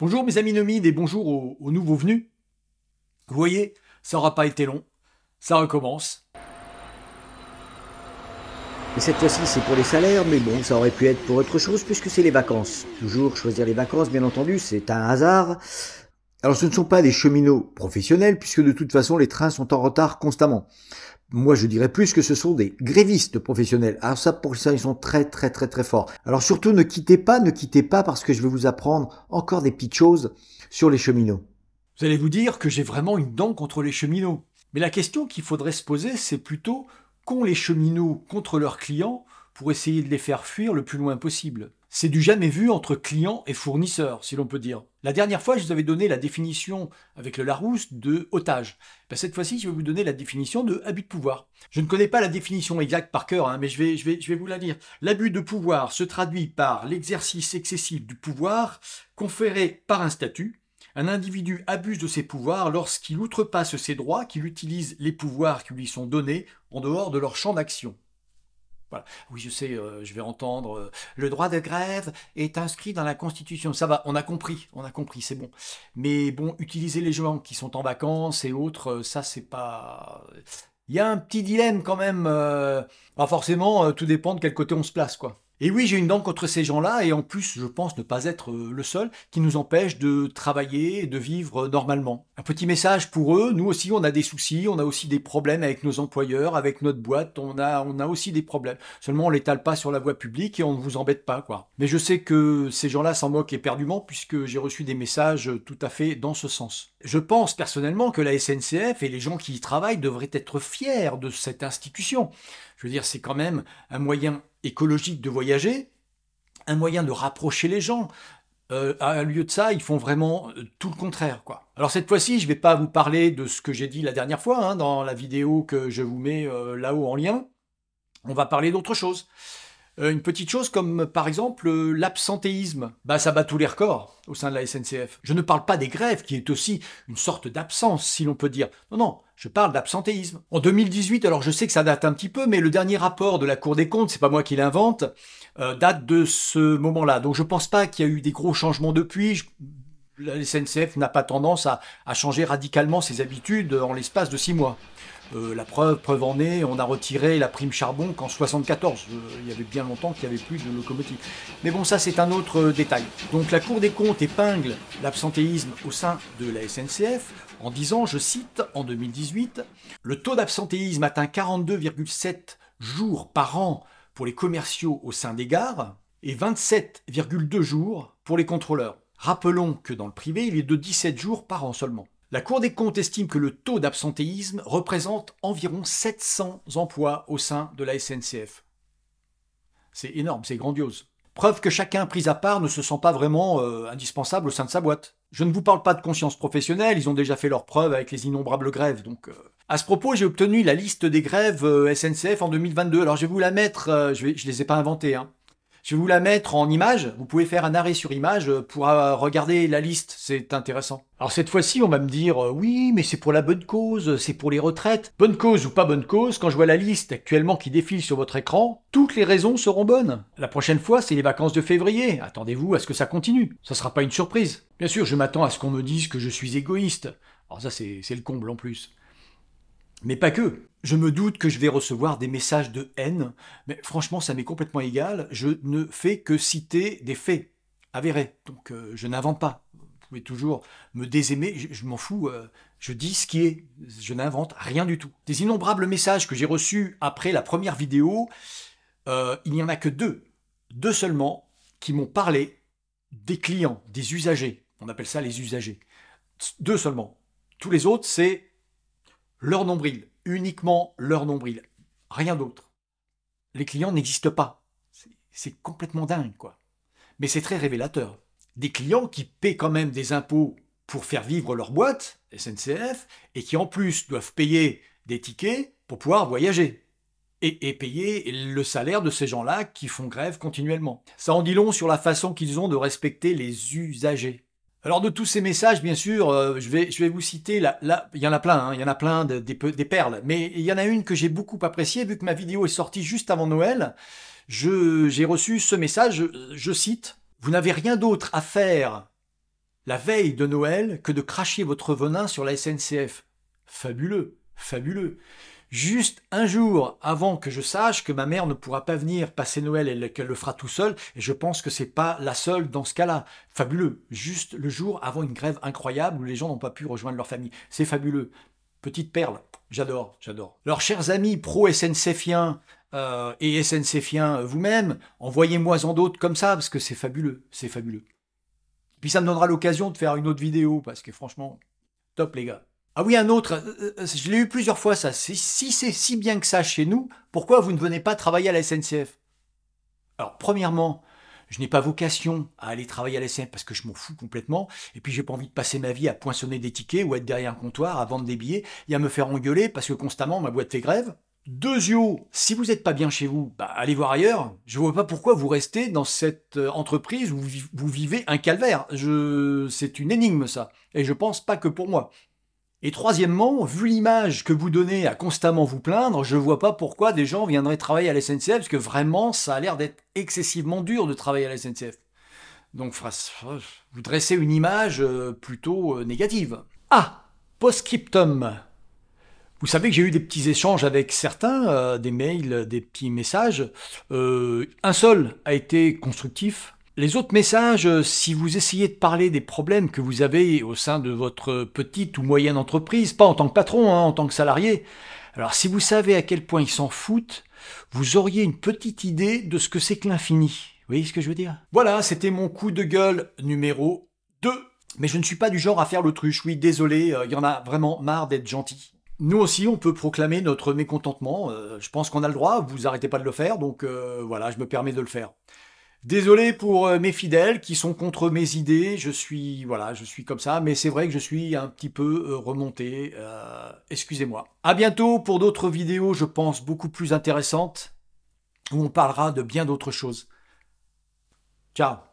Bonjour mes amis nomides et bonjour aux, nouveaux venus. Vous voyez, ça n'aura pas été long. Ça recommence. Et cette fois-ci, c'est pour les salaires, mais bon, ça aurait pu être pour autre chose puisque c'est les vacances. Toujours choisir les vacances, bien entendu, c'est un hasard. Alors ce ne sont pas des cheminots professionnels puisque de toute façon les trains sont en retard constamment. Moi je dirais plus que ce sont des grévistes professionnels. Alors ah, ça pour ça ils sont très très très très forts. Alors surtout ne quittez pas, ne quittez pas parce que je vais vous apprendre encore des petites choses sur les cheminots. Vous allez vous dire que j'ai vraiment une dent contre les cheminots. Mais la question qu'il faudrait se poser c'est plutôt qu'ont les cheminots contre leurs clients pour essayer de les faire fuir le plus loin possible c'est du jamais vu entre client et fournisseur, si l'on peut dire. La dernière fois, je vous avais donné la définition avec le Larousse de otage. Ben, cette fois-ci, je vais vous donner la définition de abus de pouvoir. Je ne connais pas la définition exacte par cœur, hein, mais je vais, je, vais, je vais vous la lire. L'abus de pouvoir se traduit par l'exercice excessif du pouvoir conféré par un statut. Un individu abuse de ses pouvoirs lorsqu'il outrepasse ses droits, qu'il utilise les pouvoirs qui lui sont donnés en dehors de leur champ d'action. Oui, je sais, euh, je vais entendre. Euh, le droit de grève est inscrit dans la Constitution. Ça va, on a compris, on a compris, c'est bon. Mais bon, utiliser les gens qui sont en vacances et autres, euh, ça, c'est pas. Il y a un petit dilemme quand même. Pas forcément, tout dépend de quel côté on se place, quoi. Et oui, j'ai une dent contre ces gens-là, et en plus, je pense ne pas être euh, le seul, qui nous empêche de travailler et de vivre euh, normalement. Un petit message pour eux, nous aussi, on a des soucis, on a aussi des problèmes avec nos employeurs, avec notre boîte, on a, on a aussi des problèmes. Seulement, on l'étale pas sur la voie publique et on ne vous embête pas, quoi. Mais je sais que ces gens-là s'en moquent éperdument, puisque j'ai reçu des messages euh, tout à fait dans ce sens. Je pense personnellement que la SNCF et les gens qui y travaillent devraient être fiers de cette institution. Je veux dire, c'est quand même un moyen écologique de voyager, un moyen de rapprocher les gens. Euh, à un lieu de ça, ils font vraiment euh, tout le contraire, quoi. Alors cette fois-ci, je ne vais pas vous parler de ce que j'ai dit la dernière fois hein, dans la vidéo que je vous mets euh, là-haut en lien. On va parler d'autre chose. Euh, une petite chose comme par exemple euh, l'absentéisme. Bah ça bat tous les records au sein de la SNCF. Je ne parle pas des grèves qui est aussi une sorte d'absence si l'on peut dire. Non non, je parle d'absentéisme. En 2018, alors je sais que ça date un petit peu mais le dernier rapport de la Cour des comptes, c'est pas moi qui l'invente, euh, date de ce moment-là. Donc je pense pas qu'il y a eu des gros changements depuis. la SNCF n'a pas tendance à, changer radicalement ses habitudes en l'espace de six mois. Euh, la preuve, preuve en est, on a retiré la prime charbon qu'en 74. Euh, il y avait bien longtemps qu'il n'y avait plus de locomotives. Mais bon, ça c'est un autre euh, détail. Donc la Cour des comptes épingle l'absentéisme au sein de la SNCF en disant, je cite, en 2018, le taux d'absentéisme atteint 42,7 jours par an pour les commerciaux au sein des gares et 27,2 jours pour les contrôleurs. Rappelons que dans le privé, il est de 17 jours par an seulement. La Cour des comptes estime que le taux d'absentéisme représente environ 700 emplois au sein de la SNCF. C'est énorme, c'est grandiose. Preuve que chacun pris à part ne se sent pas vraiment euh, indispensable au sein de sa boîte. Je ne vous parle pas de conscience professionnelle, ils ont déjà fait leurs preuves avec les innombrables grèves, donc... Euh. À ce propos, j'ai obtenu la liste des grèves euh, SNCF en 2022, alors je vais vous la mettre, je, ne les ai pas inventées, hein. Je vais vous la mettre en image. Vous pouvez faire un arrêt sur image euh, pour euh, regarder la liste. C'est intéressant. Alors cette fois-ci, on va me dire euh, oui, mais c'est pour la bonne cause, c'est pour les retraites. Bonne cause ou pas bonne cause, quand je vois la liste actuellement qui défile sur votre écran, toutes les raisons seront bonnes. La prochaine fois, c'est les vacances de février. Attendez-vous à ce que ça continue. Ça sera pas une surprise. Bien sûr, je m'attends à ce qu'on me dise que je suis égoïste. Alors ça, c'est le comble en plus. Mais pas que. Je me doute que je vais recevoir des messages de haine, mais franchement, ça m'est complètement égal. Je ne fais que citer des faits avérés. Donc, euh, je n'invente pas. Vous pouvez toujours me désaimer, je, m'en fous. Euh, je dis ce qui est. Je n'invente rien du tout. Des innombrables messages que j'ai reçus après la première vidéo, euh, il n'y en a que deux. Deux seulement qui m'ont parlé des clients, des usagers. On appelle ça les usagers. Deux seulement. Tous les autres, c'est leur nombril, uniquement leur nombril, rien d'autre. Les clients n'existent pas. C'est complètement dingue, quoi. Mais c'est très révélateur. Des clients qui paient quand même des impôts pour faire vivre leur boîte, SNCF, et qui en plus doivent payer des tickets pour pouvoir voyager. Et, et payer le salaire de ces gens-là qui font grève continuellement. Ça en dit long sur la façon qu'ils ont de respecter les usagers. Alors de tous ces messages, bien sûr, euh, je, vais, vous citer, là, il y en a plein, hein, il y en a plein des, perles, mais il y en a une que j'ai beaucoup appréciée, vu que ma vidéo est sortie juste avant Noël, j'ai reçu ce message, euh, je cite, « Vous n'avez rien d'autre à faire la veille de Noël que de cracher votre venin sur la SNCF. Fabuleux, fabuleux juste un jour avant que je sache que ma mère ne pourra pas venir passer Noël et qu'elle le fera tout seul, et je pense que c'est pas la seule dans ce cas-là. Fabuleux. Juste le jour avant une grève incroyable où les gens n'ont pas pu rejoindre leur famille. C'est fabuleux. Petite perle. J'adore, j'adore. Alors, chers amis pro-SNCFiens, euh, et SNCFiens euh, vous-même, envoyez-moi en d'autres comme ça, parce que c'est fabuleux, c'est fabuleux. Puis ça me donnera l'occasion de faire une autre vidéo, parce que franchement, top les gars. Ah oui, un autre, euh, euh, je l'ai eu plusieurs fois ça. Si c'est si bien que ça chez nous, pourquoi vous ne venez pas travailler à la SNCF Alors, premièrement, je n'ai pas vocation à aller travailler à la SNCF parce que je m'en fous complètement. Et puis, j'ai pas envie de passer ma vie à poinçonner des tickets ou à être derrière un comptoir, à vendre des billets et à me faire engueuler parce que constamment ma boîte fait grève. Deuxièmement, si vous n'êtes pas bien chez vous, bah, allez voir ailleurs. Je vois pas pourquoi vous restez dans cette euh, entreprise où vous vivez un calvaire. C'est une énigme ça. Et je pense pas que pour moi. Et troisièmement, vu l'image que vous donnez à constamment vous plaindre, je vois pas pourquoi des gens viendraient travailler à la SNCF, parce que vraiment, ça a l'air d'être excessivement dur de travailler à la SNCF. Donc, vous dressez une image euh, plutôt euh, négative. Ah Postscriptum vous savez que j'ai eu des petits échanges avec certains, euh, des mails, des petits messages. un seul a été constructif, les autres messages, euh, si vous essayez de parler des problèmes que vous avez au sein de votre petite ou moyenne entreprise, pas en tant que patron, hein, en tant que salarié, alors si vous savez à quel point ils s'en foutent, vous auriez une petite idée de ce que c'est que l'infini. Vous voyez ce que je veux dire Voilà, c'était mon coup de gueule numéro 2. Mais je ne suis pas du genre à faire l'autruche, oui, désolé, euh, il y en a vraiment marre d'être gentil. Nous aussi, on peut proclamer notre mécontentement. Euh, je pense qu'on a le droit, vous arrêtez pas de le faire, donc voilà, je me permets de le faire. Désolé pour euh, mes fidèles qui sont contre mes idées, je suis voilà, je suis comme ça, mais c'est vrai que je suis un petit peu euh, remonté. Euh, excusez-moi. À bientôt pour d'autres vidéos, je pense beaucoup plus intéressantes, où on parlera de bien d'autres choses. Ciao.